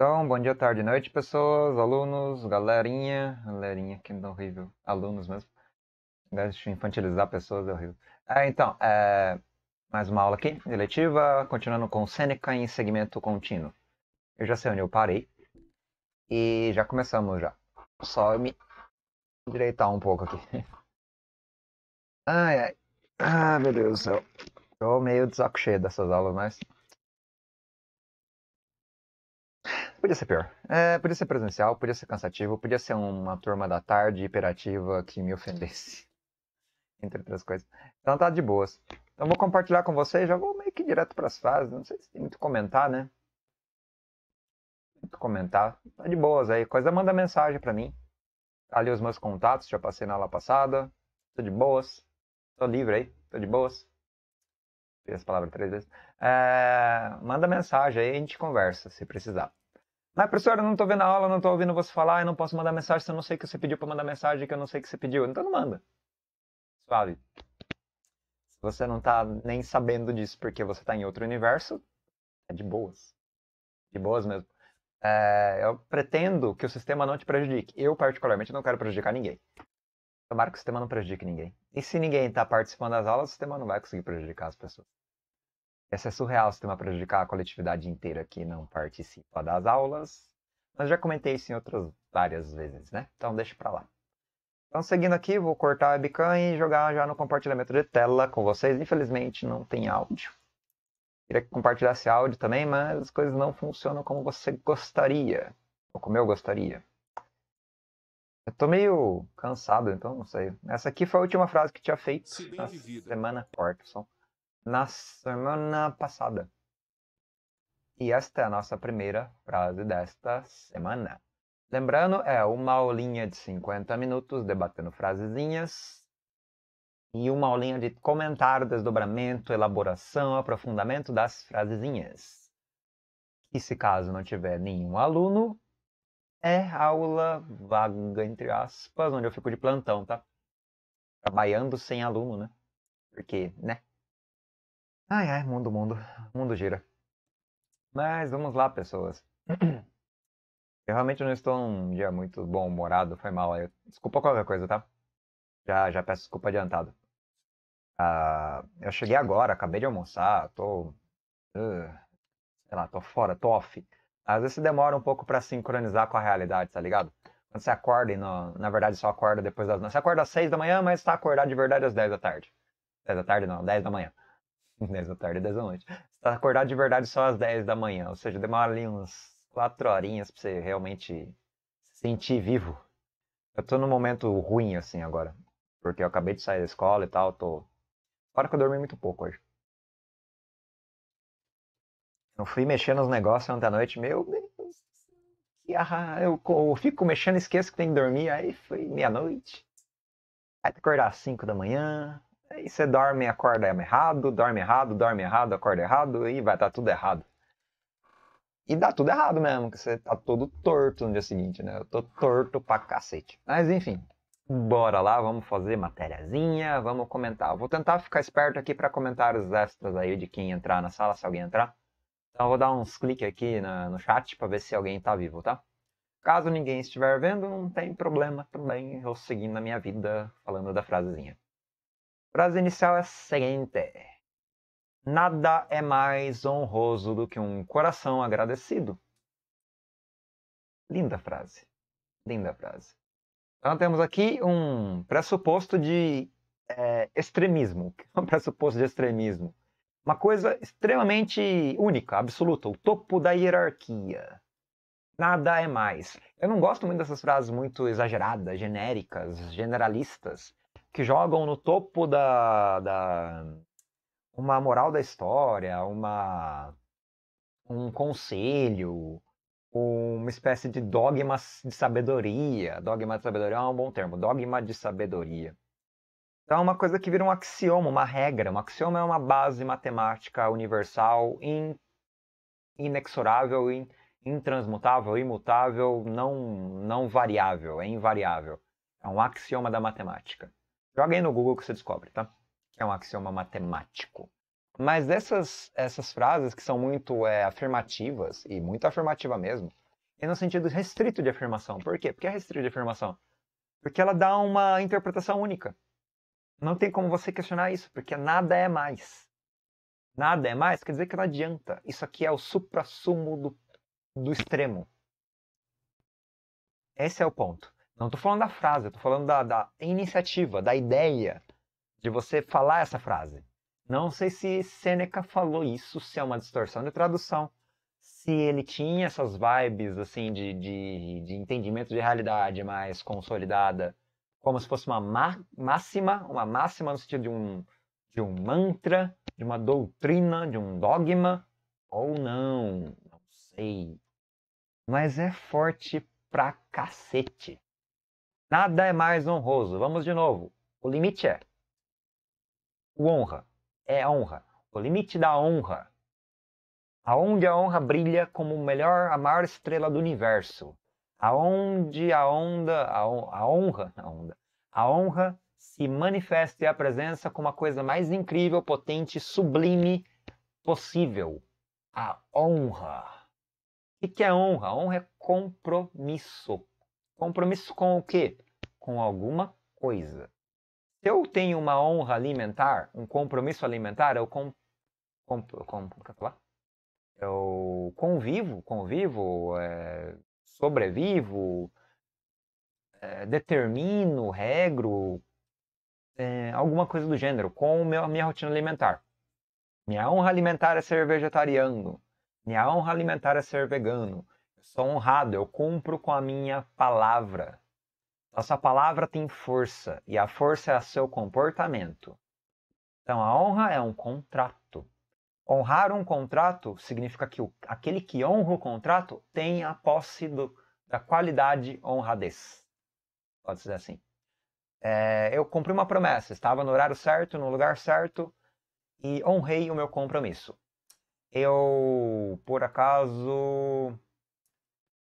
Então, bom dia, tarde, noite, pessoas, alunos, galerinha, galerinha que não é horrível, alunos mesmo. Deixa infantilizar pessoas é horrível. É, então, é, mais uma aula aqui, eletiva, continuando com Seneca em segmento contínuo. Eu já sei onde eu parei e já começamos já. Só me direitar um pouco aqui. Ai, ai. Ah, meu Deus do céu. Tô meio de saco cheio dessas aulas, mas Podia ser pior. É, podia ser presencial, podia ser cansativo, podia ser uma turma da tarde hiperativa que me ofendesse. Entre outras coisas. Então tá de boas. Então vou compartilhar com vocês, já vou meio que direto para as fases, não sei se tem muito comentar, né? Muito comentar. Tá de boas aí, coisa manda mensagem para mim. Tá ali os meus contatos, já passei na aula passada. Tô de boas. Tô livre aí, tô de boas essa palavra três vezes. É, manda mensagem aí, a gente conversa, se precisar. Mas, professor, eu não estou vendo a aula, não estou ouvindo você falar, eu não posso mandar mensagem se eu não sei que você pediu para mandar mensagem, que eu não sei que você pediu. Então não manda. Suave. Se você não está nem sabendo disso porque você está em outro universo, é de boas. De boas mesmo. É, eu pretendo que o sistema não te prejudique. Eu, particularmente, não quero prejudicar ninguém. Tomara que o sistema não prejudique ninguém. E se ninguém está participando das aulas, o sistema não vai conseguir prejudicar as pessoas. Essa é surreal se tema prejudicar a coletividade inteira que não participa das aulas. Mas já comentei isso em outras várias vezes, né? Então deixa pra lá. Então, seguindo aqui, vou cortar a webcam e jogar já no compartilhamento de tela com vocês. Infelizmente, não tem áudio. Queria compartilhar esse áudio também, mas as coisas não funcionam como você gostaria. Ou como eu gostaria. Eu tô meio cansado, então não sei. Essa aqui foi a última frase que tinha feito Se na vivida. semana som na semana passada. E esta é a nossa primeira frase desta semana. Lembrando, é uma aulinha de 50 minutos debatendo frasezinhas e uma aulinha de comentário, desdobramento, elaboração, aprofundamento das frasezinhas. E se caso não tiver nenhum aluno, é aula vaga, entre aspas, onde eu fico de plantão, tá? Trabalhando sem aluno, né? Porque, né? Ai, ai, mundo, mundo. Mundo gira. Mas vamos lá, pessoas. Eu realmente não estou num dia muito bom-humorado, foi mal. Eu... Desculpa qualquer coisa, tá? Já, já peço desculpa adiantado. Uh, eu cheguei agora, acabei de almoçar, tô. Uh, sei lá, tô fora, tô off. Às vezes demora um pouco para sincronizar com a realidade, tá ligado? Quando você acorda e não, na verdade só acorda depois das. Você acorda às seis da manhã, mas tá acordado de verdade às dez da tarde. Dez da tarde não, dez da manhã. 10 da tarde, 10 da noite. Você tá acordado de verdade só às 10 da manhã, ou seja, demora ali uns 4 horinhas pra você realmente se sentir vivo. Eu tô num momento ruim, assim, agora. Porque eu acabei de sair da escola e tal, tô... Fora que eu dormi muito pouco hoje. Eu fui mexendo nos negócios ontem à noite, meu Deus. Eu, eu fico mexendo, esqueço que tem que dormir, aí foi meia-noite. Aí tem que acordar às 5 da manhã, Aí você dorme e acorda errado, dorme errado, dorme errado, acorda errado, e vai estar tá tudo errado. E dá tudo errado mesmo, que você tá todo torto no dia seguinte, né? Eu tô torto pra cacete. Mas enfim, bora lá, vamos fazer matériazinha, vamos comentar. vou tentar ficar esperto aqui para comentários extras aí de quem entrar na sala, se alguém entrar. Então eu vou dar uns cliques aqui na, no chat para ver se alguém tá vivo, tá? Caso ninguém estiver vendo, não tem problema também eu seguindo a minha vida falando da frasezinha frase inicial é a seguinte: Nada é mais honroso do que um coração agradecido. Linda frase. Linda frase. Então temos aqui um pressuposto de é, extremismo. Um pressuposto de extremismo. Uma coisa extremamente única, absoluta, o topo da hierarquia. Nada é mais. Eu não gosto muito dessas frases muito exageradas, genéricas, generalistas que jogam no topo da, da uma moral da história, uma um conselho, uma espécie de dogma de sabedoria. Dogma de sabedoria é um bom termo, dogma de sabedoria. Então é uma coisa que vira um axioma, uma regra. Um axioma é uma base matemática universal, in, inexorável, in, intransmutável, imutável, não, não variável, é invariável. É um axioma da matemática. Joga aí no Google que você descobre, tá? É um axioma matemático. Mas dessas essas frases que são muito é, afirmativas, e muito afirmativa mesmo, é no sentido restrito de afirmação. Por quê? Por que é restrito de afirmação? Porque ela dá uma interpretação única. Não tem como você questionar isso, porque nada é mais. Nada é mais quer dizer que não adianta. Isso aqui é o suprassumo do, do extremo. Esse é o ponto. Não estou falando da frase, estou falando da, da, iniciativa, da ideia de você falar essa frase. Não sei se Sêneca falou isso, se é uma distorção de tradução, se ele tinha essas vibes assim de, de, de entendimento de realidade mais consolidada, como se fosse uma má, máxima, uma máxima no sentido de um, de um mantra, de uma doutrina, de um dogma, ou não, não sei. Mas é forte pra cacete. Nada é mais honroso. Vamos de novo. O limite é o honra. É a honra. O limite da honra. Aonde a honra brilha como melhor, a maior estrela do universo. Aonde a onda, a, a honra, a onda, a honra se manifesta e a presença como a coisa mais incrível, potente, sublime possível. A honra. O que é honra? A honra é compromisso. Compromisso com o quê? Com alguma coisa. Se eu tenho uma honra alimentar, um compromisso alimentar, eu, com, com, com, é eu convivo, convivo, é, sobrevivo, é, determino, regro, é, alguma coisa do gênero, com meu, a minha rotina alimentar. Minha honra alimentar é ser vegetariano. Minha honra alimentar é ser vegano sou honrado, eu cumpro com a minha palavra. Nossa palavra tem força e a força é o seu comportamento. Então a honra é um contrato. Honrar um contrato significa que o, aquele que honra o contrato tem a posse do, da qualidade honradez. Pode dizer assim. É, eu cumpri uma promessa, estava no horário certo, no lugar certo e honrei o meu compromisso. Eu, por acaso,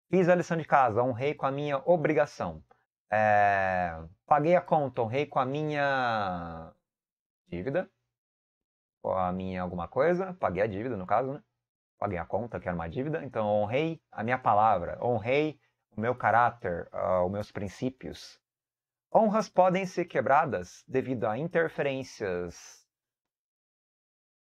Fiz a lição de casa, honrei com a minha obrigação. É... Paguei a conta, honrei com a minha dívida. Com a minha alguma coisa. Paguei a dívida, no caso, né? Paguei a conta, que era uma dívida. Então, honrei a minha palavra, honrei o meu caráter, uh, os meus princípios. Honras podem ser quebradas devido a interferências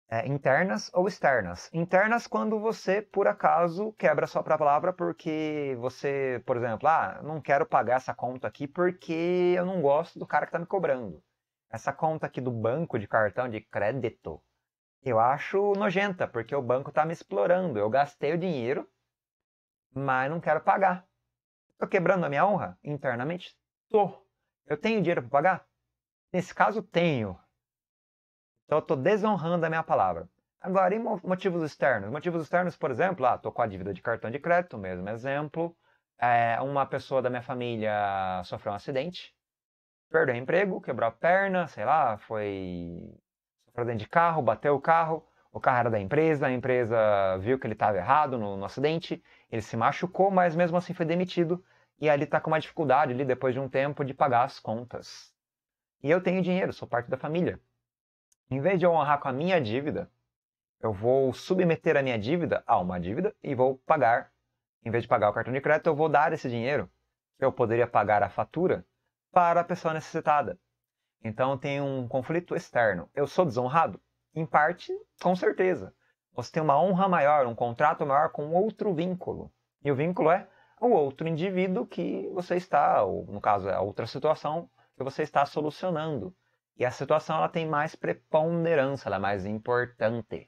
é, internas ou externas. Internas quando você, por acaso, quebra sua palavra porque você, por exemplo, ah, não quero pagar essa conta aqui porque eu não gosto do cara que está me cobrando. Essa conta aqui do banco de cartão de crédito, eu acho nojenta, porque o banco está me explorando. Eu gastei o dinheiro, mas não quero pagar. Estou quebrando a minha honra? Internamente, Estou. Eu tenho dinheiro para pagar? Nesse caso, tenho então eu estou desonrando a minha palavra. Agora, e motivos externos? Motivos externos, por exemplo, ah, estou com a dívida de cartão de crédito, mesmo exemplo. É, uma pessoa da minha família sofreu um acidente, perdeu o emprego, quebrou a perna, sei lá, foi. sofreu dentro de carro, bateu o carro. O carro era da empresa, a empresa viu que ele estava errado no, no acidente, ele se machucou, mas mesmo assim foi demitido. E ali está com uma dificuldade, ali, depois de um tempo, de pagar as contas. E eu tenho dinheiro, sou parte da família. Em vez de eu honrar com a minha dívida, eu vou submeter a minha dívida a uma dívida e vou pagar. Em vez de pagar o cartão de crédito, eu vou dar esse dinheiro que eu poderia pagar a fatura para a pessoa necessitada. Então tem um conflito externo. Eu sou desonrado? Em parte, com certeza. Você tem uma honra maior, um contrato maior com outro vínculo. E o vínculo é o outro indivíduo que você está, ou no caso, a é outra situação que você está solucionando. E a situação ela tem mais preponderância, ela é mais importante.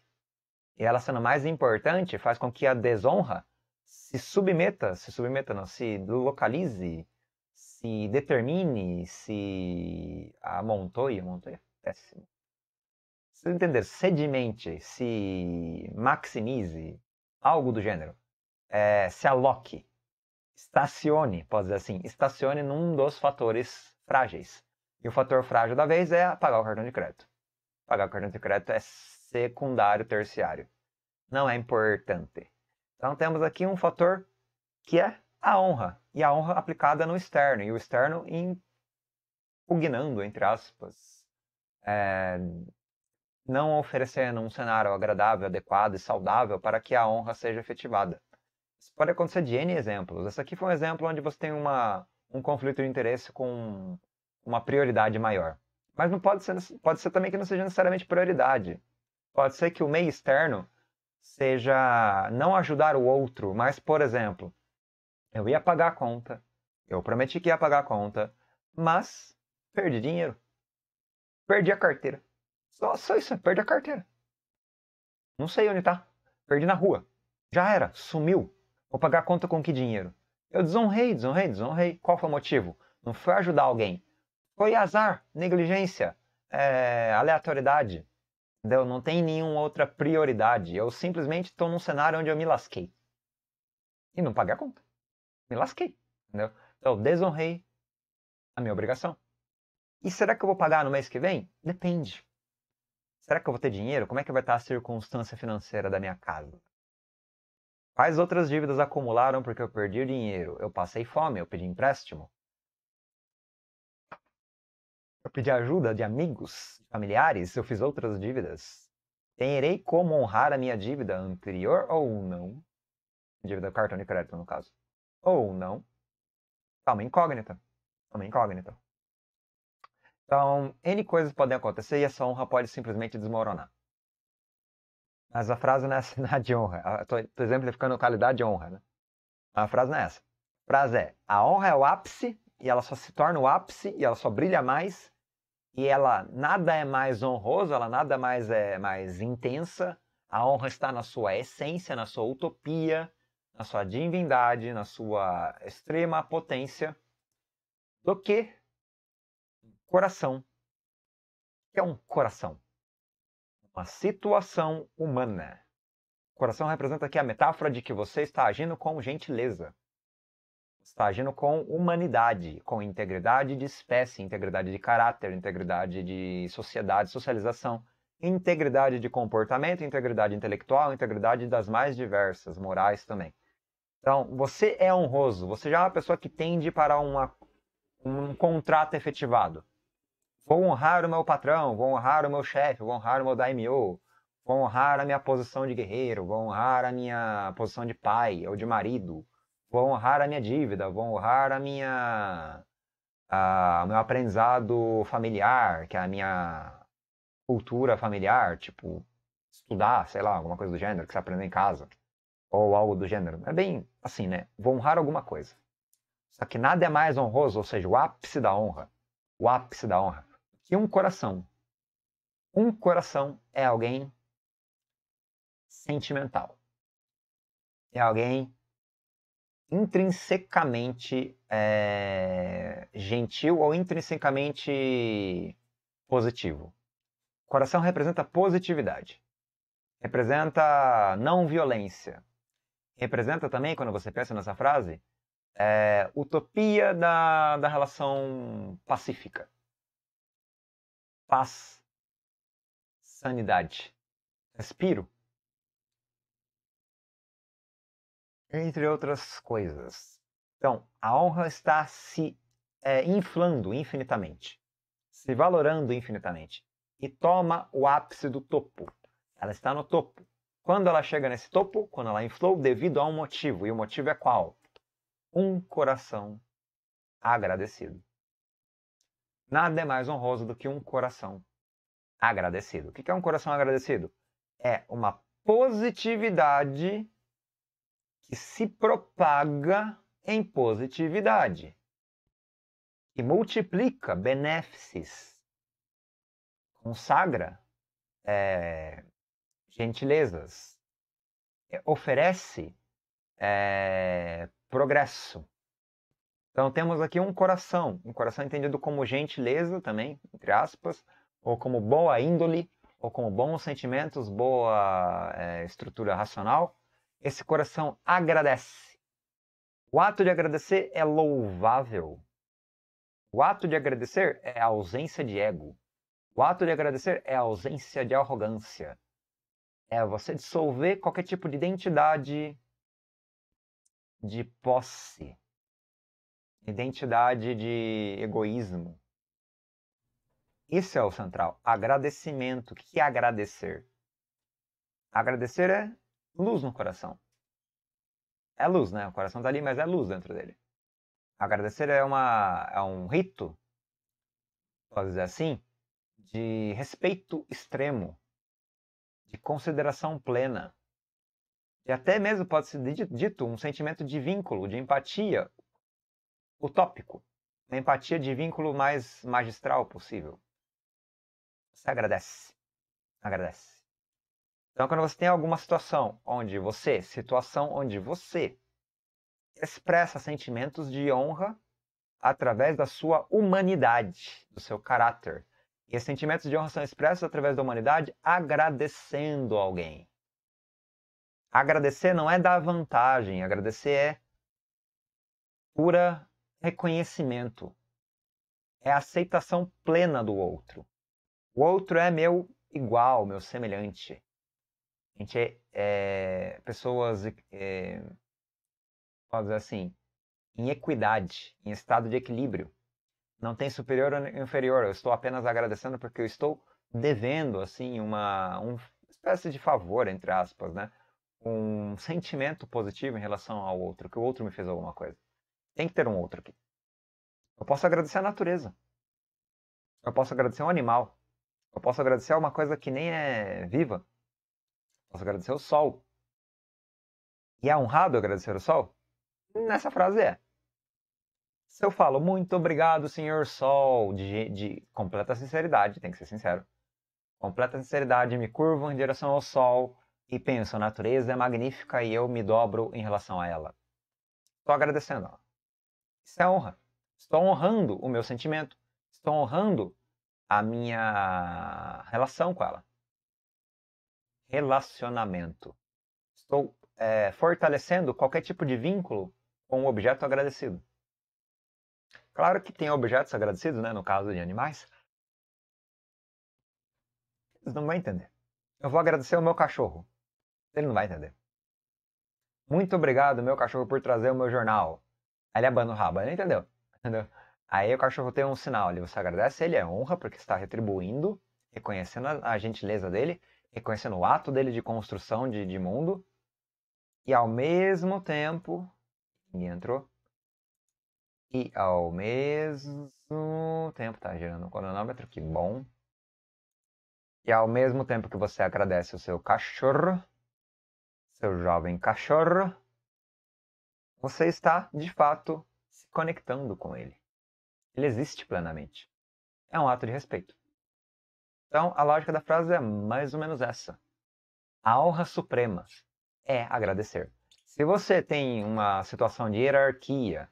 E ela sendo mais importante faz com que a desonra se submeta, se submeta não, se localize, se determine, se amontoe, amontoe, é péssimo. Vocês entenderam? Sedimente, se maximize, algo do gênero. É, se aloque, estacione, pode dizer assim, estacione num dos fatores frágeis. E o fator frágil da vez é pagar o cartão de crédito. Pagar o cartão de crédito é secundário, terciário. Não é importante. Então temos aqui um fator que é a honra. E a honra aplicada no externo. E o externo impugnando, entre aspas. É, não oferecendo um cenário agradável, adequado e saudável para que a honra seja efetivada. Isso pode acontecer de N exemplos. Esse aqui foi um exemplo onde você tem uma, um conflito de interesse com uma prioridade maior. Mas não pode ser, pode ser também que não seja necessariamente prioridade. Pode ser que o meio externo seja não ajudar o outro, mas, por exemplo, eu ia pagar a conta, eu prometi que ia pagar a conta, mas perdi dinheiro. Perdi a carteira. Só, só isso, perdi a carteira. Não sei onde tá. Perdi na rua. Já era, sumiu. Vou pagar a conta com que dinheiro? Eu desonrei, desonrei, desonrei. Qual foi o motivo? Não foi ajudar alguém. Foi azar, negligência, é, aleatoriedade. Entendeu? Não tem nenhuma outra prioridade. Eu simplesmente estou num cenário onde eu me lasquei. E não paguei a conta. Me lasquei. Entendeu? Então, desonrei a minha obrigação. E será que eu vou pagar no mês que vem? Depende. Será que eu vou ter dinheiro? Como é que vai estar a circunstância financeira da minha casa? Quais outras dívidas acumularam porque eu perdi o dinheiro? Eu passei fome, eu pedi empréstimo. Eu pedi ajuda de amigos, familiares, eu fiz outras dívidas. Terei como honrar a minha dívida anterior ou não? Dívida cartão de crédito, no caso. Ou não? É uma incógnita. É uma incógnita. Então, N coisas podem acontecer e essa honra pode simplesmente desmoronar. Mas a frase não é assinar é de honra. Estou exemplificando qualidade de honra, né? A frase não é essa. A frase é: a honra é o ápice e ela só se torna o ápice e ela só brilha mais e ela nada é mais honrosa, ela nada mais é mais intensa. A honra está na sua essência, na sua utopia, na sua divindade, na sua extrema potência, do que coração. O que é um coração? Uma situação humana. O coração representa aqui a metáfora de que você está agindo com gentileza está agindo com humanidade, com integridade de espécie, integridade de caráter, integridade de sociedade, socialização, integridade de comportamento, integridade intelectual, integridade das mais diversas, morais também. Então, você é honroso, você já é uma pessoa que tende para uma, um contrato efetivado. Vou honrar o meu patrão, vou honrar o meu chefe, vou honrar o meu daimyo, vou honrar a minha posição de guerreiro, vou honrar a minha posição de pai ou de marido vou honrar a minha dívida, vou honrar a minha meu aprendizado familiar, que é a minha cultura familiar, tipo estudar, sei lá, alguma coisa do gênero que você aprendeu em casa ou algo do gênero. É bem assim, né? Vou honrar alguma coisa. Só que nada é mais honroso, ou seja, o ápice da honra, o ápice da honra, que um coração. Um coração é alguém sentimental. É alguém intrinsecamente é, gentil ou intrinsecamente positivo. coração representa positividade, representa não violência, representa também, quando você pensa nessa frase, é, utopia da, da relação pacífica. Paz, sanidade, respiro. entre outras coisas. Então, a honra está se é, inflando infinitamente, se valorando infinitamente e toma o ápice do topo. Ela está no topo. Quando ela chega nesse topo, quando ela inflou, devido a um motivo. E o motivo é qual? Um coração agradecido. Nada é mais honroso do que um coração agradecido. O que é um coração agradecido? É uma positividade que se propaga em positividade que multiplica benefícios, consagra é, gentilezas, é, oferece é, progresso. Então temos aqui um coração, um coração entendido como gentileza também, entre aspas, ou como boa índole, ou como bons sentimentos, boa é, estrutura racional, esse coração agradece. O ato de agradecer é louvável. O ato de agradecer é a ausência de ego. O ato de agradecer é a ausência de arrogância. É você dissolver qualquer tipo de identidade de posse, identidade de egoísmo. Isso é o central. Agradecimento. O que é agradecer? Agradecer é luz no coração. É luz, né? O coração está ali, mas é luz dentro dele. Agradecer é, uma, é um rito, pode dizer assim, de respeito extremo, de consideração plena. E até mesmo pode ser dito um sentimento de vínculo, de empatia utópico. A empatia de vínculo mais magistral possível. Você agradece. Agradece. Então, quando você tem alguma situação onde você, situação onde você expressa sentimentos de honra através da sua humanidade, do seu caráter. E sentimentos de honra são expressos através da humanidade agradecendo alguém. Agradecer não é dar vantagem, agradecer é pura reconhecimento. É aceitação plena do outro. O outro é meu igual, meu semelhante. A gente é, é pessoas, eh, dizer assim, em equidade, em estado de equilíbrio. Não tem superior ou inferior. Eu estou apenas agradecendo porque eu estou devendo, assim, uma, uma espécie de favor, entre aspas, né? Um sentimento positivo em relação ao outro, que o outro me fez alguma coisa. Tem que ter um outro aqui. Eu posso agradecer a natureza. Eu posso agradecer um animal. Eu posso agradecer a uma coisa que nem é viva. Posso agradecer o sol. E é honrado agradecer o sol? Nessa frase é. Se eu falo muito obrigado, senhor sol, de, de completa sinceridade, tem que ser sincero. Completa sinceridade, me curvo em direção ao sol e penso, a natureza é magnífica e eu me dobro em relação a ela. Estou agradecendo. Isso é honra. Estou honrando o meu sentimento. Estou honrando a minha relação com ela relacionamento. Estou é, fortalecendo qualquer tipo de vínculo com o objeto agradecido. Claro que tem objetos agradecidos, né, no caso de animais. Eles não vão entender. Eu vou agradecer ao meu cachorro. Ele não vai entender. Muito obrigado, meu cachorro, por trazer o meu jornal. Aí ele abana o rabo, ele entendeu. entendeu? Aí o cachorro tem um sinal ali. Você agradece, ele é honra, porque está retribuindo reconhecendo a, a gentileza dele, reconhecendo o ato dele de construção de, de mundo, e ao mesmo tempo. Ninguém entrou. E ao mesmo tempo, tá girando o cronômetro, que bom. E ao mesmo tempo que você agradece o seu cachorro, seu jovem cachorro, você está, de fato, se conectando com ele. Ele existe plenamente. É um ato de respeito. Então, a lógica da frase é mais ou menos essa. A honra suprema é agradecer. Se você tem uma situação de hierarquia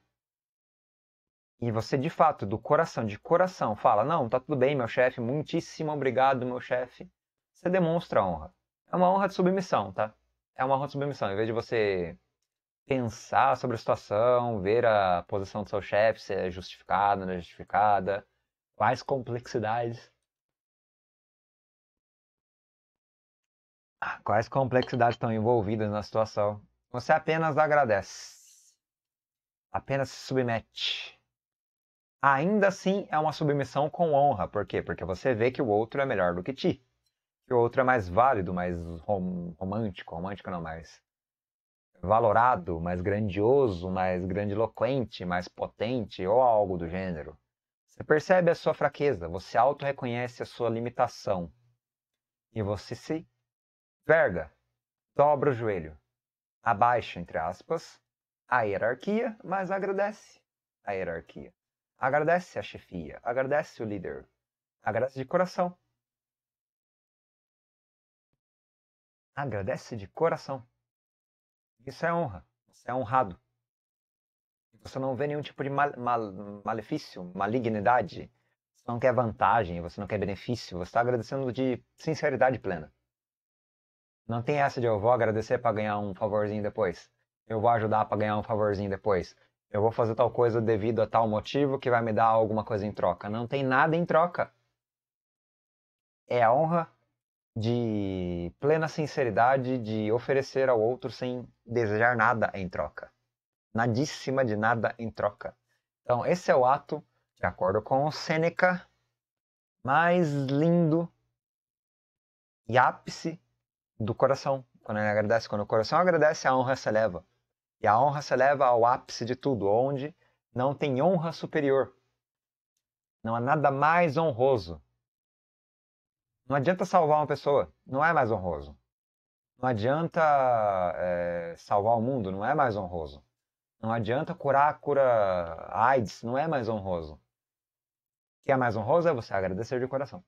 e você de fato, do coração, de coração, fala: Não, tá tudo bem, meu chefe, muitíssimo obrigado, meu chefe, você demonstra honra. É uma honra de submissão, tá? É uma honra de submissão. Em vez de você pensar sobre a situação, ver a posição do seu chefe, se é justificada, não é justificada, quais complexidades Ah, quais complexidades estão envolvidas na situação? Você apenas agradece. Apenas se submete. Ainda assim, é uma submissão com honra. Por quê? Porque você vê que o outro é melhor do que ti. Que o outro é mais válido, mais rom romântico. Romântico não, mais valorado, mais grandioso, mais grandiloquente, mais potente ou algo do gênero. Você percebe a sua fraqueza, você auto-reconhece a sua limitação e você se Verga, dobra o joelho, abaixa, entre aspas, a hierarquia, mas agradece a hierarquia. Agradece a chefia, agradece o líder, agradece de coração. Agradece de coração. Isso é honra, você é honrado. Você não vê nenhum tipo de mal, mal, malefício, malignidade. Você não quer vantagem, você não quer benefício, você está agradecendo de sinceridade plena. Não tem essa de eu vou agradecer para ganhar um favorzinho depois. Eu vou ajudar para ganhar um favorzinho depois. Eu vou fazer tal coisa devido a tal motivo que vai me dar alguma coisa em troca. Não tem nada em troca. É a honra de plena sinceridade de oferecer ao outro sem desejar nada em troca. Nadíssima de nada em troca. Então, esse é o ato, de acordo com Sêneca, mais lindo e ápice do coração. Quando ele agradece, quando o coração agradece, a honra se eleva. E a honra se eleva ao ápice de tudo, onde não tem honra superior. Não há nada mais honroso. Não adianta salvar uma pessoa, não é mais honroso. Não adianta é, salvar o mundo, não é mais honroso. Não adianta curar a cura AIDS, não é mais honroso. O que é mais honroso é você agradecer de coração.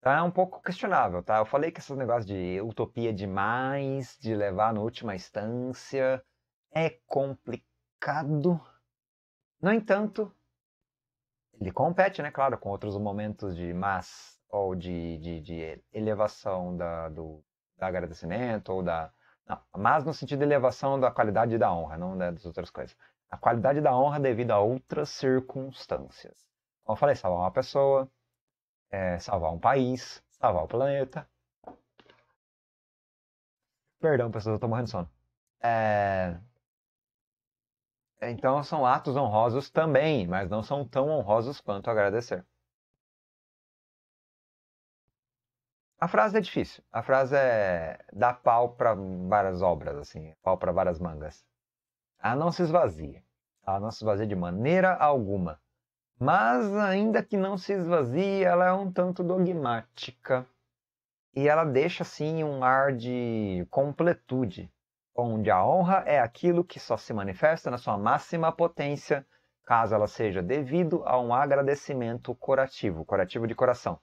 Tá um pouco questionável, tá? Eu falei que esse negócio de utopia demais, de levar na última instância, é complicado. No entanto, ele compete, né, claro, com outros momentos de mas ou de, de, de elevação da, do, da agradecimento ou da. Não, mas no sentido de elevação da qualidade da honra, não né, das outras coisas. A qualidade da honra devido a outras circunstâncias. Como eu falei, salvar uma pessoa, é, salvar um país, salvar o planeta. Perdão, pessoas, eu tô morrendo de sono. É... Então são atos honrosos também, mas não são tão honrosos quanto agradecer. A frase é difícil. A frase é dar pau para várias obras, assim, pau para várias mangas. Ela não se esvazia. Ela não se esvazia de maneira alguma mas ainda que não se esvazie, ela é um tanto dogmática e ela deixa assim um ar de completude, onde a honra é aquilo que só se manifesta na sua máxima potência, caso ela seja devido a um agradecimento corativo, corativo de coração,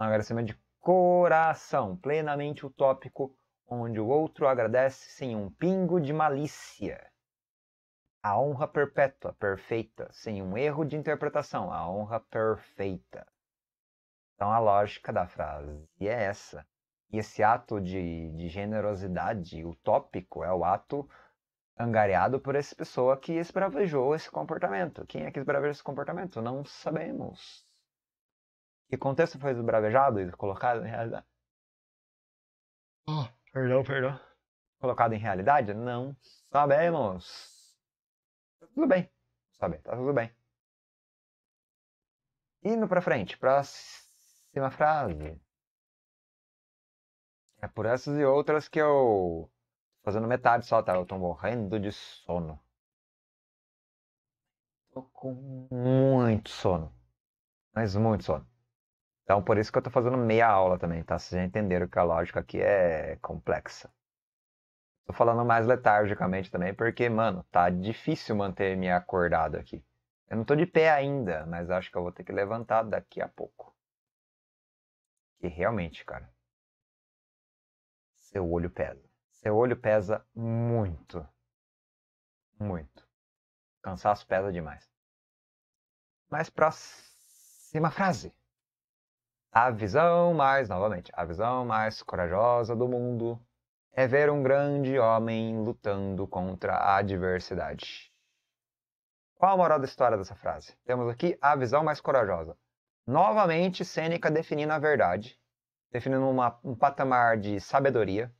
um agradecimento de coração, plenamente utópico, onde o outro agradece sem um pingo de malícia a honra perpétua, perfeita, sem um erro de interpretação, a honra perfeita. Então a lógica da frase é essa. E esse ato de, de generosidade utópico é o ato angariado por essa pessoa que esbravejou esse comportamento. Quem é que esbravejou esse comportamento? Não sabemos. Que contexto foi esbravejado e colocado em realidade? Oh, perdão, perdão. Colocado em realidade? Não sabemos tudo bem, sabe? Tá tudo bem. Indo pra frente, próxima frase. É por essas e outras que eu. Fazendo metade só, tá? Eu tô morrendo de sono. Tô com muito sono. Mas muito sono. Então por isso que eu tô fazendo meia aula também, tá? Vocês já entenderam que a lógica aqui é complexa. Tô falando mais letargicamente também, porque, mano, tá difícil manter-me acordado aqui. Eu não tô de pé ainda, mas acho que eu vou ter que levantar daqui a pouco. E realmente, cara. Seu olho pesa. Seu olho pesa muito. Muito. cansar cansaço pesa demais. Mas próxima frase. A visão mais, novamente, a visão mais corajosa do mundo é ver um grande homem lutando contra a adversidade. Qual a moral da história dessa frase? Temos aqui a visão mais corajosa. Novamente, Sêneca definindo a verdade, definindo uma, um patamar de sabedoria,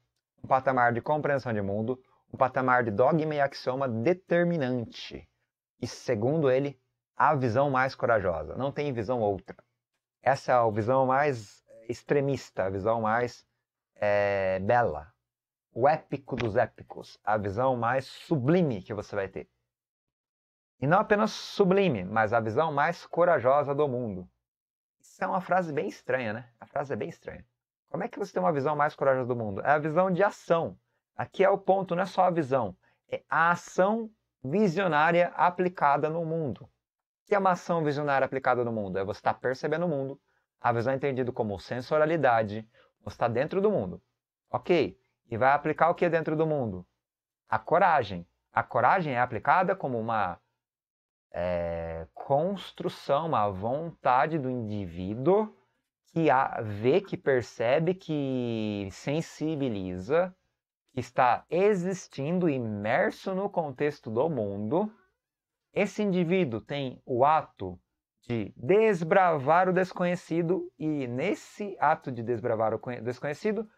um patamar de compreensão de mundo, um patamar de dogma e axioma determinante. E, segundo ele, a visão mais corajosa. Não tem visão outra. Essa é a visão mais eh, extremista, a visão mais é, bela, o épico dos épicos, a visão mais sublime que você vai ter. E não apenas sublime, mas a visão mais corajosa do mundo. Isso é uma frase bem estranha, né? A frase é bem estranha. Como é que você tem uma visão mais corajosa do mundo? É a visão de ação. Aqui é o ponto, não é só a visão, é a ação visionária aplicada no mundo. O que é uma ação visionária aplicada no mundo? É você estar tá percebendo o mundo, a visão é entendida como sensorialidade, você está dentro do mundo. Ok, e vai aplicar o que dentro do mundo? A coragem. A coragem é aplicada como uma é, construção, uma vontade do indivíduo que a, vê, que percebe, que sensibiliza, que está existindo, imerso no contexto do mundo. Esse indivíduo tem o ato de desbravar o desconhecido e nesse ato de desbravar o desconhecido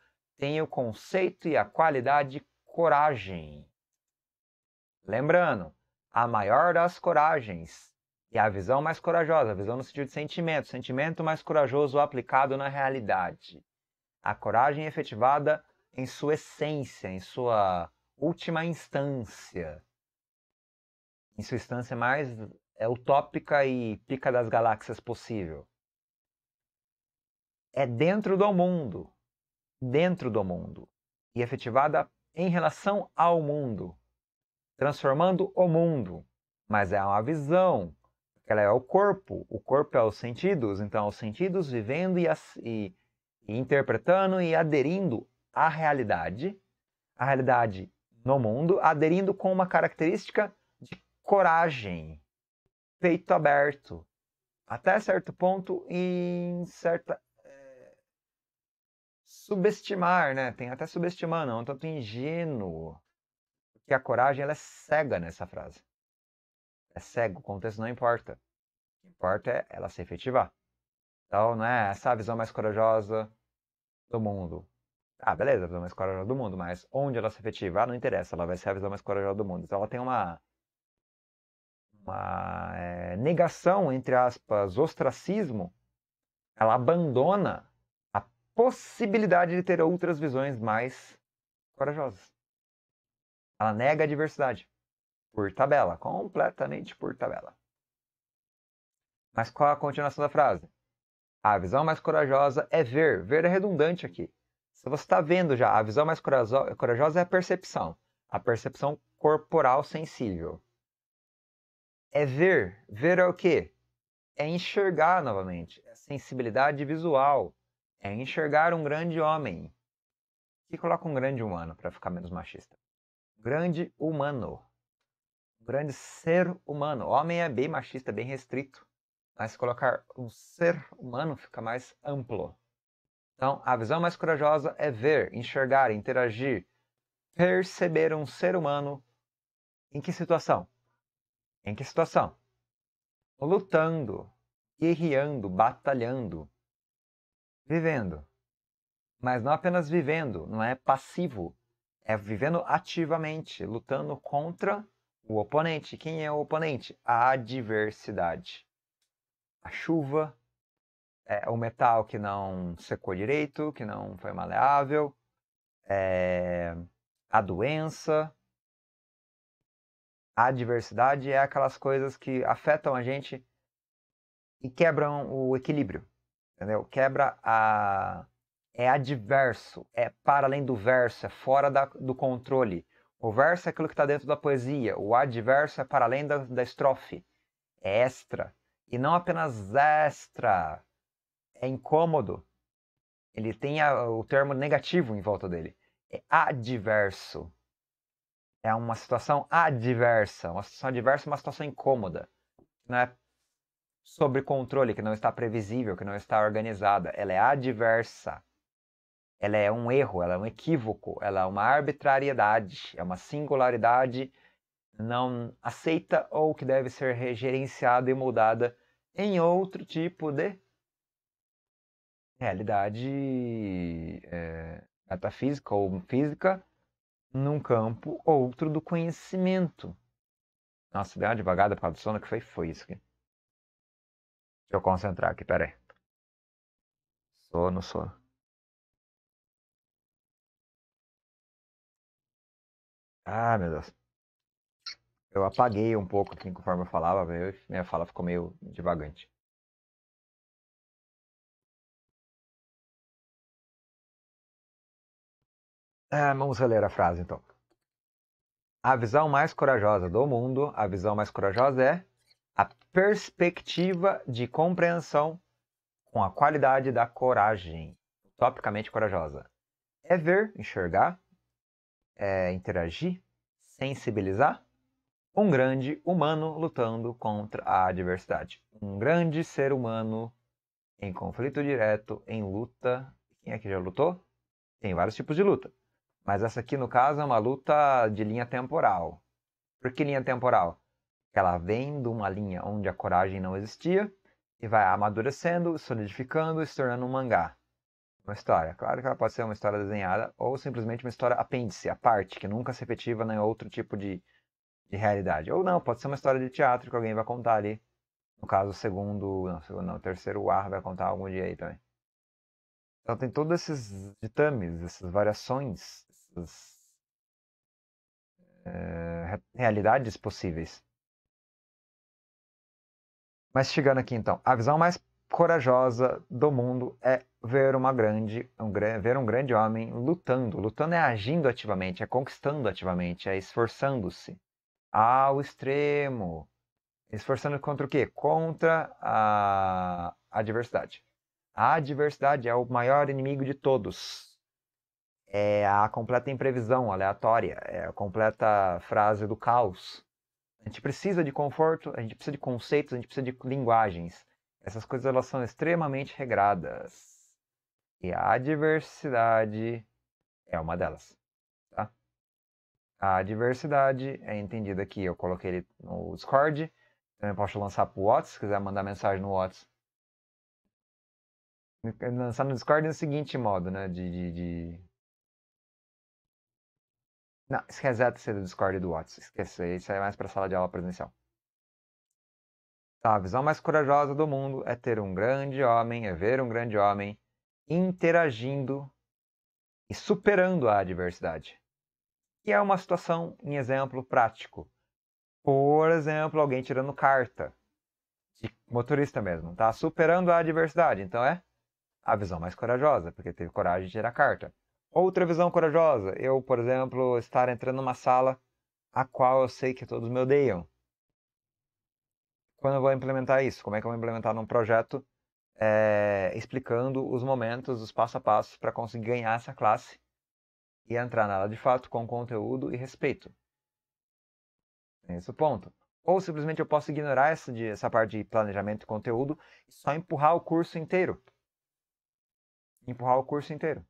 tem o conceito e a qualidade coragem. Lembrando, a maior das coragens é a visão mais corajosa, a visão no sentido de sentimento, sentimento mais corajoso aplicado na realidade. A coragem efetivada em sua essência, em sua última instância. Em sua instância mais é utópica e pica das galáxias possível. É dentro do mundo dentro do mundo e efetivada em relação ao mundo, transformando o mundo. Mas é uma visão, ela é o corpo, o corpo é os sentidos, então os sentidos vivendo e, e, e interpretando e aderindo à realidade, a realidade no mundo, aderindo com uma característica de coragem, peito aberto, até certo ponto, em certa subestimar, né? Tem até subestimar, não, tanto ingênuo. Porque a coragem ela é cega nessa frase. É cego, o contexto não importa. O que importa é ela se efetivar. Então, né, essa a visão mais corajosa do mundo. Ah, beleza, a visão mais corajosa do mundo, mas onde ela se efetiva? Ah, não interessa, ela vai ser a visão mais corajosa do mundo. Então ela tem uma, uma é, negação, entre aspas, ostracismo. Ela abandona possibilidade de ter outras visões mais corajosas. Ela nega a diversidade. Por tabela. Completamente por tabela. Mas qual a continuação da frase? A visão mais corajosa é ver. Ver é redundante aqui. Se você está vendo já, a visão mais corajosa é a percepção. A percepção corporal sensível. É ver. Ver é o quê? É enxergar novamente. É sensibilidade visual é enxergar um grande homem. E coloca um grande humano para ficar menos machista. Grande humano. Um grande ser humano. Homem é bem machista, bem restrito. Mas colocar um ser humano fica mais amplo. Então, a visão mais corajosa é ver, enxergar, interagir, perceber um ser humano em que situação? Em que situação? Lutando, guerreando, batalhando, vivendo. Mas não apenas vivendo, não é passivo. É vivendo ativamente, lutando contra o oponente. Quem é o oponente? A adversidade. A chuva, é, o metal que não secou direito, que não foi maleável, é, a doença. A adversidade é aquelas coisas que afetam a gente e quebram o equilíbrio entendeu? Quebra a é adverso, é para além do verso, é fora da, do controle. O verso é aquilo que está dentro da poesia, o adverso é para além da, da estrofe, é extra. E não apenas extra, é incômodo. Ele tem a, o termo negativo em volta dele. É adverso. É uma situação adversa. Uma situação adversa é uma situação incômoda. Não é sobre controle, que não está previsível, que não está organizada. Ela é adversa. Ela é um erro, ela é um equívoco, ela é uma arbitrariedade, é uma singularidade não aceita ou que deve ser regerenciada e moldada em outro tipo de realidade é, metafísica ou física num campo outro do conhecimento. Nossa, deu uma devagada para o sono que foi, foi isso aqui. Deixa eu concentrar aqui, peraí. Sou, não sou. Ah, meu Deus. Eu apaguei um pouco aqui conforme eu falava, minha fala ficou meio divagante. Ah, vamos reler a frase então. A visão mais corajosa do mundo, a visão mais corajosa é a perspectiva de compreensão com a qualidade da coragem, utopicamente corajosa. É ver, enxergar, é interagir, sensibilizar um grande humano lutando contra a adversidade. Um grande ser humano em conflito direto, em luta. Quem aqui é já lutou? Tem vários tipos de luta. Mas essa aqui, no caso, é uma luta de linha temporal. Por que linha temporal? Ela vem de uma linha onde a coragem não existia e vai amadurecendo, solidificando e se tornando um mangá. Uma história. Claro que ela pode ser uma história desenhada ou simplesmente uma história apêndice, a parte, que nunca se efetiva em outro tipo de, de realidade. Ou não, pode ser uma história de teatro que alguém vai contar ali. No caso, o segundo, não, segundo, não, o terceiro ar vai contar algum dia aí também. Então tem todos esses ditames, essas variações, essas é, realidades possíveis. Mas chegando aqui então, a visão mais corajosa do mundo é ver uma grande, um, ver um grande homem lutando. Lutando é agindo ativamente, é conquistando ativamente, é esforçando-se ao extremo. Esforçando contra o quê? Contra a adversidade. A adversidade é o maior inimigo de todos. É a completa imprevisão, aleatória, é a completa frase do caos. A gente precisa de conforto, a gente precisa de conceitos, a gente precisa de linguagens. Essas coisas elas são extremamente regradas. E a diversidade é uma delas. Tá? A diversidade é entendida aqui. Eu coloquei ele no Discord. Também posso lançar para o WhatsApp, se quiser mandar mensagem no WhatsApp. Lançar no Discord é o seguinte modo, né? de, de, de não, esquece essa do Discord e do WhatsApp. Esquece, isso aí é mais a sala de aula presencial. Tá, a visão mais corajosa do mundo é ter um grande homem, é ver um grande homem interagindo e superando a adversidade. E é uma situação em exemplo prático. Por exemplo, alguém tirando carta. De motorista mesmo, tá? Superando a adversidade. Então é a visão mais corajosa, porque teve coragem de tirar carta. Outra visão corajosa, eu, por exemplo, estar entrando numa sala a qual eu sei que todos me odeiam. Quando eu vou implementar isso? Como é que eu vou implementar num projeto é, explicando os momentos, os passo a passo para conseguir ganhar essa classe e entrar nela de fato com conteúdo e respeito. É esse é o ponto. Ou simplesmente eu posso ignorar essa, de, essa parte de planejamento e conteúdo e só empurrar o curso inteiro. Empurrar o curso inteiro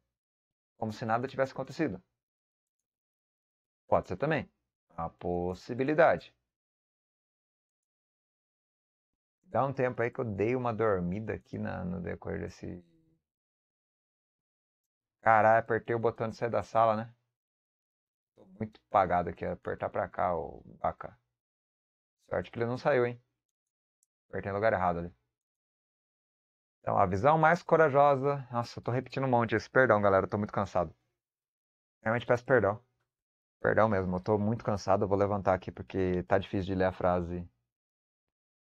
como se nada tivesse acontecido. Pode ser também. A possibilidade. Dá um tempo aí que eu dei uma dormida aqui na, no decorrer desse. Caralho, apertei o botão de sair da sala, né? Tô muito pagado aqui. Apertar pra cá, o vaca. Sorte que ele não saiu, hein? Apertei no lugar errado ali. Então, a visão mais corajosa. Nossa, eu tô repetindo um monte isso. Perdão, galera, eu tô muito cansado. Realmente peço perdão. Perdão mesmo, eu tô muito cansado. Eu vou levantar aqui porque tá difícil de ler a frase.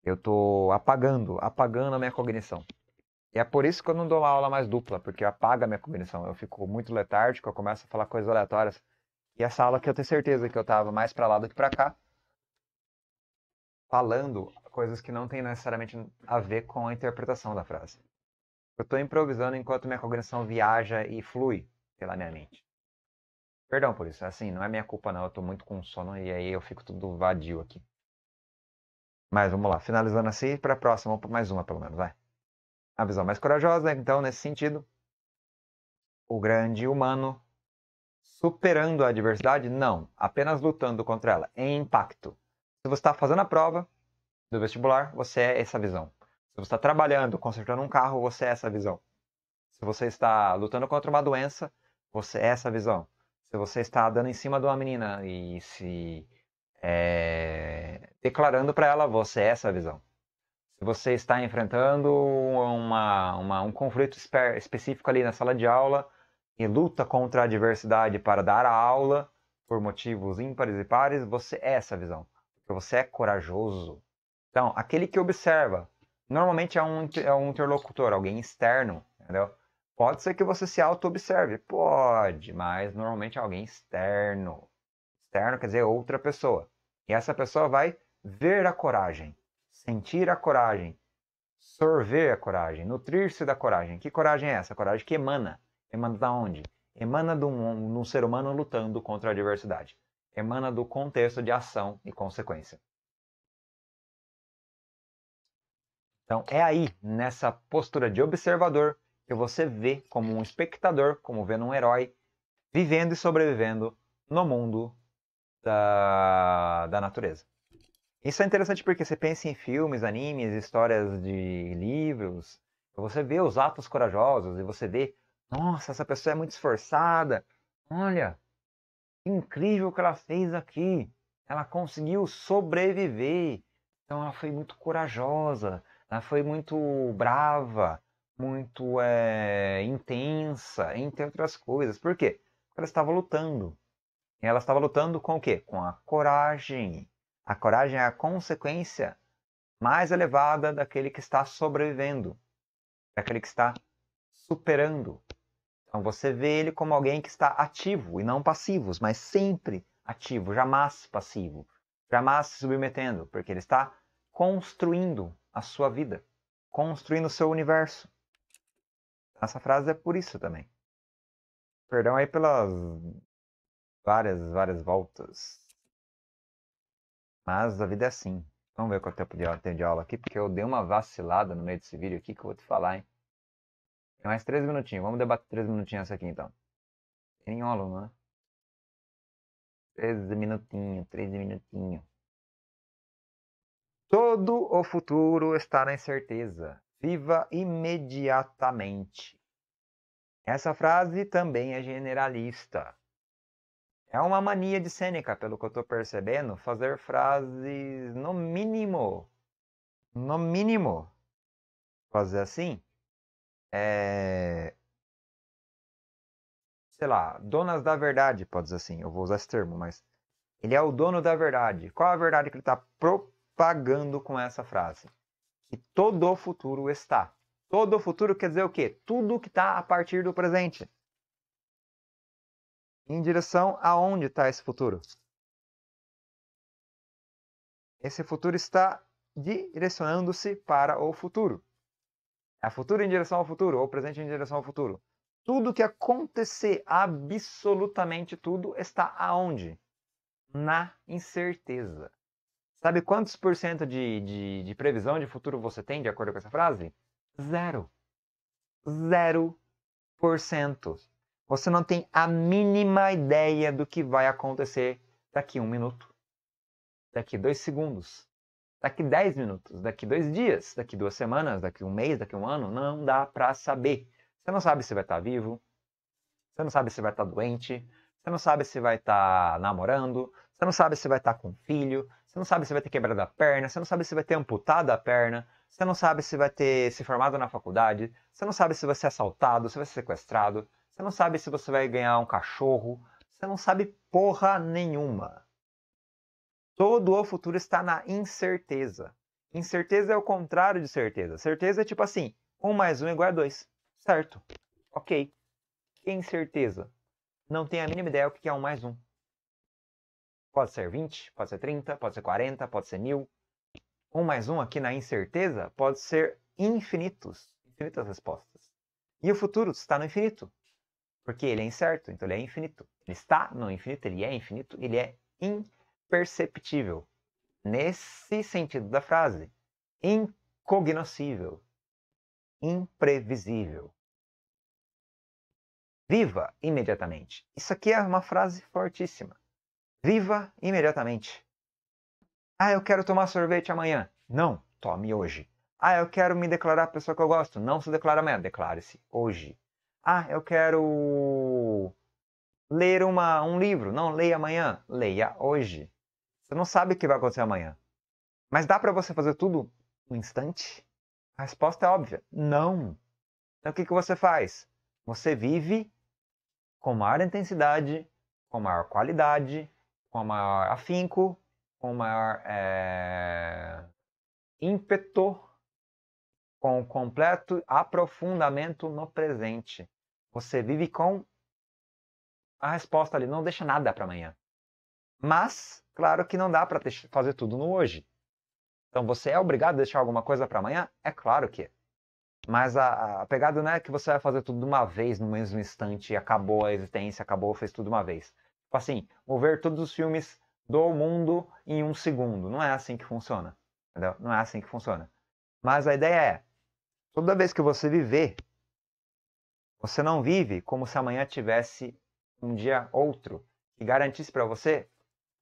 Eu tô apagando, apagando a minha cognição. E é por isso que eu não dou uma aula mais dupla, porque apaga a minha cognição. Eu fico muito letárgico, eu começo a falar coisas aleatórias. E essa aula que eu tenho certeza que eu tava mais para lá do que para cá, falando coisas que não têm necessariamente a ver com a interpretação da frase. Eu estou improvisando enquanto minha cognição viaja e flui pela minha mente. Perdão por isso, assim, não é minha culpa não, eu estou muito com sono e aí eu fico tudo vadio aqui. Mas vamos lá, finalizando assim, para a próxima, ou mais uma pelo menos, vai. A visão mais corajosa, então, nesse sentido, o grande humano superando a adversidade? Não, apenas lutando contra ela, em impacto. Se você está fazendo a prova, do vestibular, você é essa visão. Se você está trabalhando, consertando um carro, você é essa visão. Se você está lutando contra uma doença, você é essa visão. Se você está dando em cima de uma menina e se é, declarando para ela, você é essa visão. Se você está enfrentando uma, uma, um conflito específico ali na sala de aula e luta contra a diversidade para dar a aula por motivos ímpares e pares, você é essa visão. Porque você é corajoso, então, aquele que observa, normalmente é um, é um interlocutor, alguém externo, entendeu? Pode ser que você se auto-observe, pode, mas normalmente é alguém externo. Externo quer dizer outra pessoa. E essa pessoa vai ver a coragem, sentir a coragem, sorver a coragem, nutrir-se da coragem. Que coragem é essa? coragem que emana. Emana da onde? Emana de um, de um ser humano lutando contra a adversidade. Emana do contexto de ação e consequência. Então é aí, nessa postura de observador, que você vê como um espectador, como vendo um herói, vivendo e sobrevivendo no mundo da, da natureza. Isso é interessante porque você pensa em filmes, animes, histórias de livros, você vê os atos corajosos e você vê, nossa, essa pessoa é muito esforçada, olha, que incrível que ela fez aqui, ela conseguiu sobreviver, então ela foi muito corajosa, ela né, foi muito brava, muito é, intensa, entre outras coisas. Por quê? Porque ela estava lutando. E ela estava lutando com o quê? Com a coragem. A coragem é a consequência mais elevada daquele que está sobrevivendo, daquele que está superando. Então você vê ele como alguém que está ativo e não passivo, mas sempre ativo, jamais passivo, jamais se submetendo, porque ele está construindo a sua vida, construindo o seu universo. Essa frase é por isso também. Perdão aí pelas várias, várias voltas. Mas a vida é assim. Vamos ver quanto tempo de aula tem de aula aqui, porque eu dei uma vacilada no meio desse vídeo aqui que eu vou te falar, hein? Tem mais três minutinhos. Vamos debater três minutinhos essa aqui então. Tem aula, né? 13 minutinhos, três minutinhos. Todo o futuro está na incerteza. Viva imediatamente. Essa frase também é generalista. É uma mania de Sêneca, pelo que eu estou percebendo, fazer frases no mínimo. No mínimo. Fazer assim. É... Sei lá, donas da verdade, pode dizer assim. Eu vou usar esse termo, mas. Ele é o dono da verdade. Qual a verdade que ele está pro pagando com essa frase. Que todo o futuro está. Todo o futuro quer dizer o quê? Tudo que está a partir do presente. Em direção aonde está esse futuro? Esse futuro está direcionando-se para o futuro. É futuro em direção ao futuro, ou presente em direção ao futuro. Tudo que acontecer, absolutamente tudo, está aonde? Na incerteza. Sabe quantos por cento de, de, de previsão de futuro você tem de acordo com essa frase? Zero. Zero por cento. Você não tem a mínima ideia do que vai acontecer daqui um minuto, daqui dois segundos, daqui dez minutos, daqui dois dias, daqui duas semanas, daqui um mês, daqui um ano. Não dá pra saber. Você não sabe se vai estar tá vivo, você não sabe se vai estar tá doente, você não sabe se vai estar tá namorando, você não sabe se vai estar com filho, você não sabe se vai ter quebrado a perna, você não sabe se vai ter amputado a perna, você não sabe se vai ter se formado na faculdade, você não sabe se vai ser assaltado, se vai ser sequestrado, você não sabe se você vai ganhar um cachorro, você não sabe porra nenhuma. Todo o futuro está na incerteza. Incerteza é o contrário de certeza. Certeza é tipo assim, um mais um igual a dois, Certo. Ok. Incerteza. Não tem a mínima ideia o que é um mais um. Pode ser 20, pode ser 30, pode ser 40, pode ser mil. Um mais um aqui na incerteza pode ser infinitos, infinitas respostas. E o futuro está no infinito, porque ele é incerto, então ele é infinito. Ele está no infinito, ele é infinito, ele é imperceptível. Nesse sentido da frase, incognoscível, imprevisível. Viva imediatamente. Isso aqui é uma frase fortíssima. Viva imediatamente. Ah, eu quero tomar sorvete amanhã. Não, tome hoje. Ah, eu quero me declarar a pessoa que eu gosto. Não se declara amanhã, declare-se hoje. Ah, eu quero ler uma, um livro. Não leia amanhã, leia hoje. Você não sabe o que vai acontecer amanhã. Mas dá para você fazer tudo no instante? A resposta é óbvia: não. Então o que, que você faz? Você vive com maior intensidade, com maior qualidade, com maior afinco, com maior é, ímpeto, com completo aprofundamento no presente. Você vive com a resposta ali, não deixa nada para amanhã. Mas, claro que não dá para fazer tudo no hoje. Então você é obrigado a deixar alguma coisa para amanhã? É claro que é. Mas a, a, pegada não é que você vai fazer tudo de uma vez, no mesmo instante, acabou a existência, acabou, fez tudo de uma vez. Tipo assim, mover todos os filmes do mundo em um segundo. Não é assim que funciona. Entendeu? Não é assim que funciona. Mas a ideia é, toda vez que você viver, você não vive como se amanhã tivesse um dia outro que garantisse para você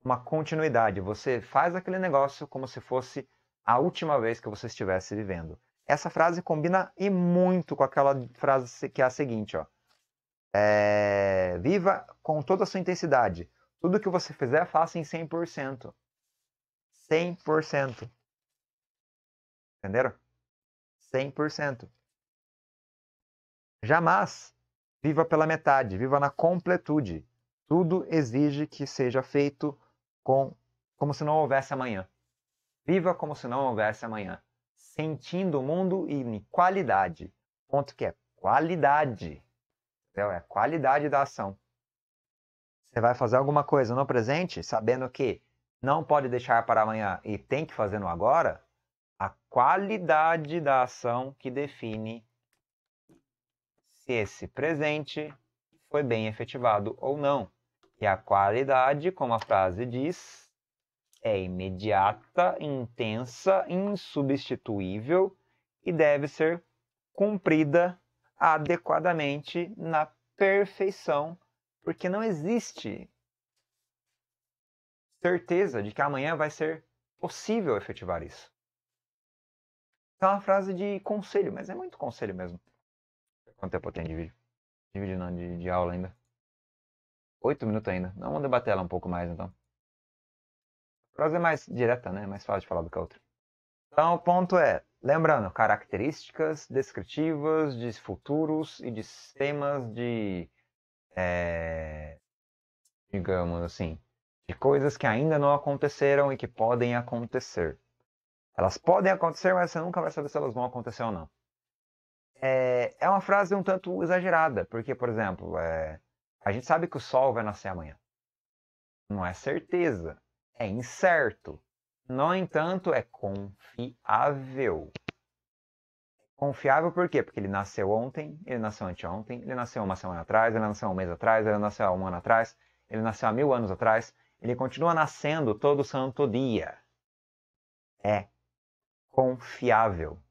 uma continuidade. Você faz aquele negócio como se fosse a última vez que você estivesse vivendo. Essa frase combina e muito com aquela frase que é a seguinte, ó. É, viva com toda a sua intensidade. Tudo que você fizer, faça em 100%. 100%. Entenderam? 100%. Jamais viva pela metade, viva na completude. Tudo exige que seja feito com como se não houvesse amanhã. Viva como se não houvesse amanhã, sentindo o mundo em qualidade. Ponto que é qualidade entendeu? É a qualidade da ação. Você vai fazer alguma coisa no presente, sabendo que não pode deixar para amanhã e tem que fazer no agora, a qualidade da ação que define se esse presente foi bem efetivado ou não. E a qualidade, como a frase diz, é imediata, intensa, insubstituível e deve ser cumprida adequadamente na perfeição, porque não existe certeza de que amanhã vai ser possível efetivar isso. é uma frase de conselho, mas é muito conselho mesmo. Quanto tempo eu tenho de vídeo? De vídeo não, de, de aula ainda. Oito minutos ainda. Não, vamos debater ela um pouco mais, então. A frase é mais direta, né? É mais fácil de falar do que a outra. Então, o ponto é, Lembrando, características descritivas de futuros e de sistemas de, é, digamos assim, de coisas que ainda não aconteceram e que podem acontecer. Elas podem acontecer, mas você nunca vai saber se elas vão acontecer ou não. É, é uma frase um tanto exagerada, porque, por exemplo, é, a gente sabe que o sol vai nascer amanhã. Não é certeza, é incerto no entanto, é confiável. Confiável por quê? Porque ele nasceu ontem, ele nasceu anteontem, ele nasceu uma semana atrás, ele nasceu um mês atrás, ele nasceu há um ano atrás, ele nasceu há mil anos atrás, ele continua nascendo todo santo dia. É confiável.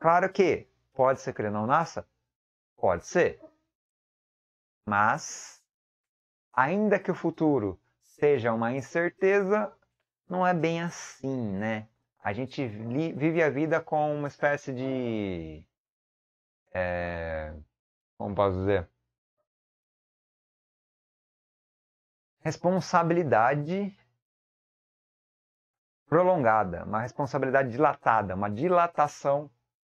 Claro que pode ser que ele não nasça, pode ser. Mas, ainda que o futuro seja uma incerteza, não é bem assim, né? A gente vive a vida com uma espécie de. É, como posso dizer? Responsabilidade prolongada, uma responsabilidade dilatada, uma dilatação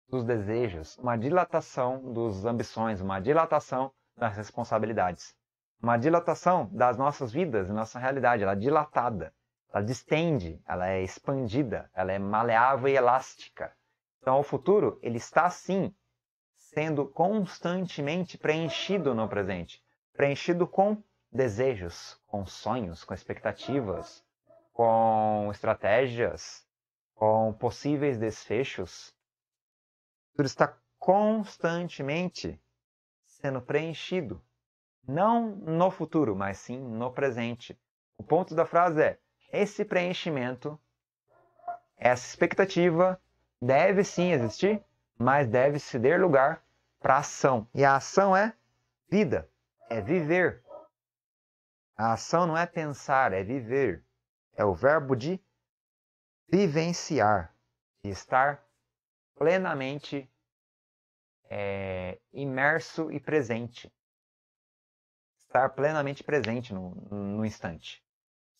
dos desejos, uma dilatação dos ambições, uma dilatação das responsabilidades, uma dilatação das nossas vidas, nossa realidade, ela é dilatada ela distende, ela é expandida, ela é maleável e elástica. Então, o futuro ele está sim sendo constantemente preenchido no presente, preenchido com desejos, com sonhos, com expectativas, com estratégias, com possíveis desfechos. Tudo está constantemente sendo preenchido, não no futuro, mas sim no presente. O ponto da frase é: esse preenchimento, essa expectativa deve sim existir, mas deve se dar lugar para ação. E a ação é vida, é viver. A ação não é pensar, é viver. É o verbo de vivenciar, de estar plenamente é, imerso e presente. Estar plenamente presente no, no instante.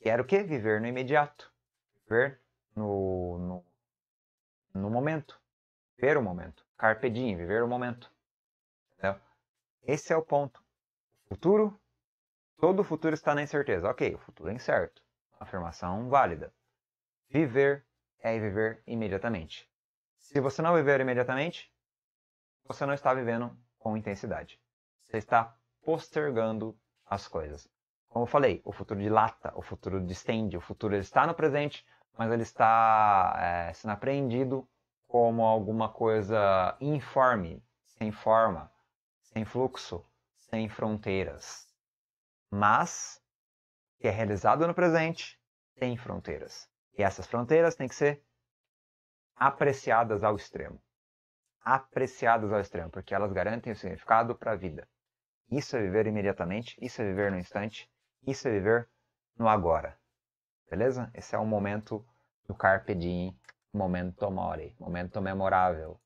Que era o quê? Viver no imediato. Viver no, no, no momento. Viver o momento. Carpe diem, viver o momento. Entendeu? Esse é o ponto. O futuro, todo o futuro está na incerteza. Ok, o futuro é incerto. Afirmação válida. Viver é viver imediatamente. Se você não viver imediatamente, você não está vivendo com intensidade. Você está postergando as coisas como eu falei, o futuro dilata, o futuro distende, o futuro ele está no presente, mas ele está é, sendo apreendido como alguma coisa informe, sem forma, sem fluxo, sem fronteiras. Mas que é realizado no presente tem fronteiras. E essas fronteiras têm que ser apreciadas ao extremo. Apreciadas ao extremo, porque elas garantem o significado para a vida. Isso é viver imediatamente, isso é viver no instante, isso é viver no agora. Beleza? Esse é o momento do carpe diem, momento mori, momento memorável.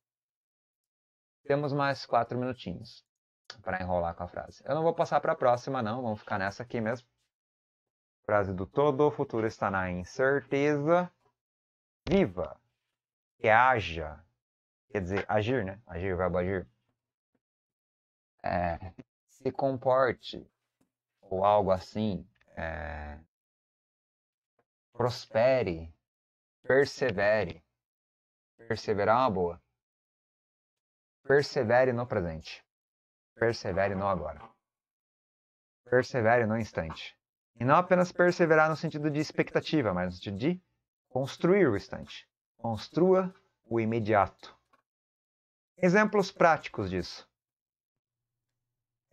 Temos mais quatro minutinhos para enrolar com a frase. Eu não vou passar para a próxima, não. Vamos ficar nessa aqui mesmo. Frase do todo, o futuro está na incerteza. Viva, que haja. Quer dizer, agir, né? Agir, verbo agir. É, se comporte, ou algo assim, é, prospere, persevere. Perseverar é uma boa. Persevere no presente. Persevere no agora. Persevere no instante. E não apenas perseverar no sentido de expectativa, mas no sentido de construir o instante. Construa o imediato. Exemplos práticos disso.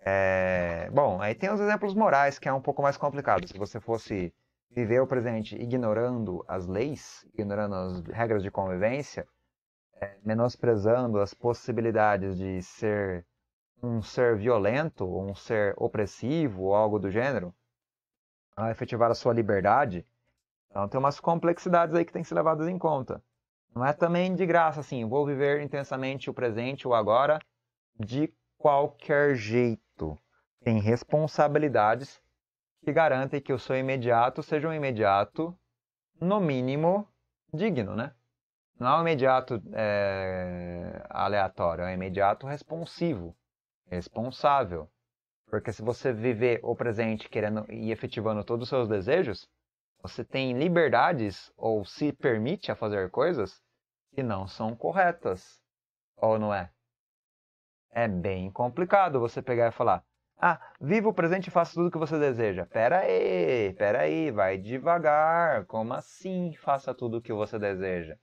É, bom, aí tem os exemplos morais, que é um pouco mais complicado. Se você fosse viver o presente ignorando as leis, ignorando as regras de convivência, é, menosprezando as possibilidades de ser um ser violento, um ser opressivo, ou algo do gênero, a efetivar a sua liberdade. Então tem umas complexidades aí que tem que ser levadas em conta. Não é também de graça assim, vou viver intensamente o presente, o agora, de qualquer jeito tem responsabilidades que garantem que o seu imediato seja um imediato, no mínimo, digno, né? Não é um imediato é, aleatório, é um imediato responsivo, responsável. Porque se você viver o presente querendo e efetivando todos os seus desejos, você tem liberdades ou se permite a fazer coisas que não são corretas. Ou não é? É bem complicado você pegar e falar: ah, viva o presente e faça tudo o que você deseja. Pera aí, pera aí, vai devagar. Como assim faça tudo o que você deseja?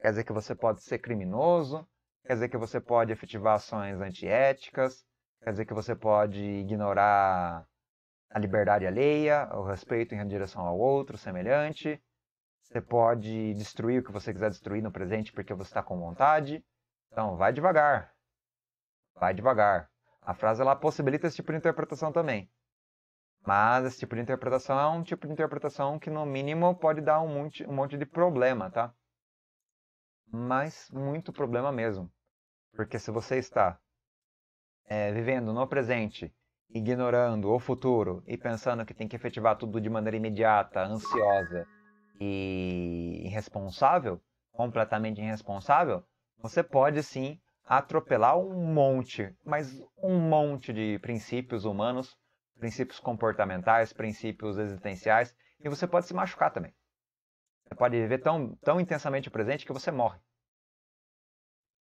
Quer dizer que você pode ser criminoso? Quer dizer que você pode efetivar ações antiéticas? Quer dizer que você pode ignorar a liberdade alheia, o respeito em direção ao outro, semelhante? Você pode destruir o que você quiser destruir no presente porque você está com vontade? Então, vai devagar. Vai devagar. A frase ela possibilita esse tipo de interpretação também. Mas esse tipo de interpretação é um tipo de interpretação que, no mínimo, pode dar um monte, um monte de problema, tá? Mas muito problema mesmo. Porque se você está é, vivendo no presente, ignorando o futuro e pensando que tem que efetivar tudo de maneira imediata, ansiosa e irresponsável, completamente irresponsável, você pode sim atropelar um monte, mas um monte de princípios humanos, princípios comportamentais, princípios existenciais, e você pode se machucar também. Você pode viver tão, tão intensamente o presente que você morre.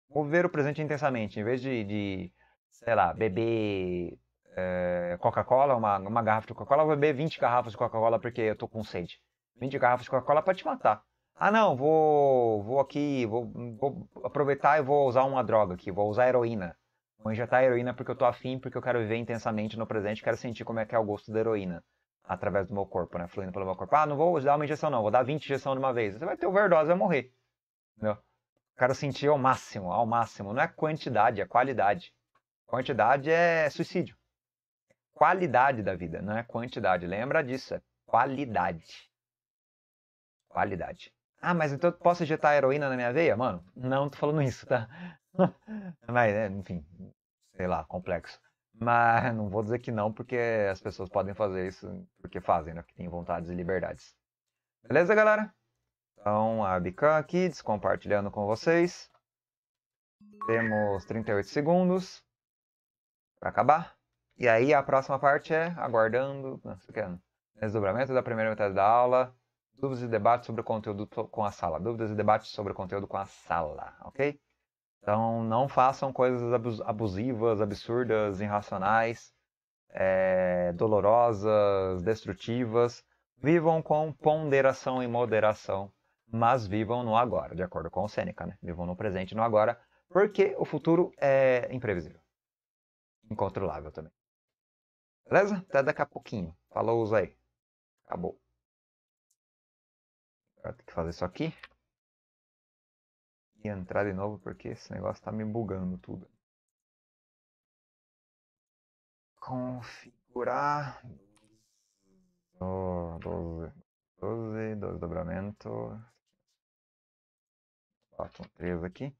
Ou ver o presente intensamente, em vez de, de sei lá, beber é, Coca-Cola, uma, uma garrafa de Coca-Cola, eu vou beber 20 garrafas de Coca-Cola porque eu tô com sede. 20 garrafas de Coca-Cola pode te matar. Ah, não, vou, vou aqui, vou, vou aproveitar e vou usar uma droga aqui, vou usar heroína. Vou injetar tá heroína porque eu tô afim, porque eu quero viver intensamente no presente, quero sentir como é que é o gosto da heroína através do meu corpo, né? Fluindo pelo meu corpo. Ah, não vou dar uma injeção, não, vou dar 20 injeções de uma vez. Você vai ter overdose, vai morrer. Entendeu? Quero sentir ao máximo, ao máximo. Não é quantidade, é qualidade. Quantidade é suicídio. Qualidade da vida, não é quantidade. Lembra disso, é qualidade. Qualidade. Ah, mas então eu posso injetar heroína na minha veia? Mano, não tô falando isso, tá? mas, é, enfim, sei lá, complexo. Mas não vou dizer que não, porque as pessoas podem fazer isso porque fazem, né? Porque têm vontades e liberdades. Beleza, galera? Então, a Bican aqui, descompartilhando com vocês. Temos 38 segundos para acabar. E aí a próxima parte é aguardando, não sei o que, desdobramento da primeira metade da aula. Dúvidas e debates sobre o conteúdo com a sala. Dúvidas e debates sobre o conteúdo com a sala, ok? Então, não façam coisas abusivas, absurdas, irracionais, é, dolorosas, destrutivas. Vivam com ponderação e moderação, mas vivam no agora, de acordo com o Sêneca, né? Vivam no presente e no agora, porque o futuro é imprevisível. Incontrolável também. Beleza? Até daqui a pouquinho. Falou aí. Acabou. Agora tem que fazer isso aqui. E entrar de novo, porque esse negócio tá me bugando tudo. Configurar. 12, 12, 12 dobramento. Boto um 13 aqui.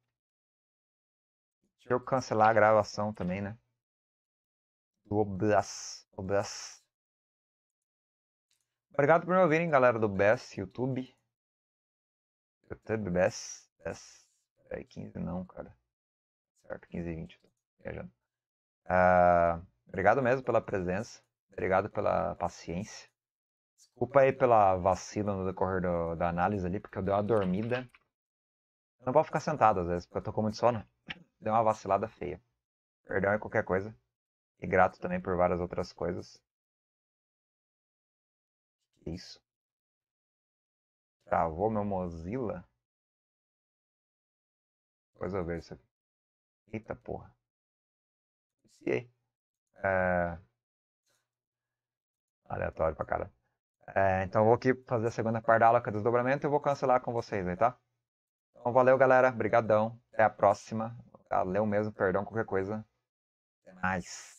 Deixa eu cancelar a gravação também, né? Do Obras. Obras. Obrigado por me ouvirem, galera do Best YouTube. Eu até 10, 10, peraí, 15 não, cara. Certo, 15 e 20, tô viajando. Ah, obrigado mesmo pela presença, obrigado pela paciência. Desculpa aí pela vacila no decorrer do, da análise ali, porque eu dei uma dormida. Eu não posso ficar sentado às vezes, porque eu tô com muito sono. Deu uma vacilada feia. Perdão é qualquer coisa. E grato também por várias outras coisas. Que isso? Travou meu Mozilla? Depois eu vejo isso aqui. Eita porra. Iniciei. É... Aleatório pra cara. É, então eu vou aqui fazer a segunda parte da aula com desdobramento e eu vou cancelar com vocês aí, tá? Então valeu, galera. Brigadão. Até a próxima. Valeu mesmo. Perdão qualquer coisa. Até mais.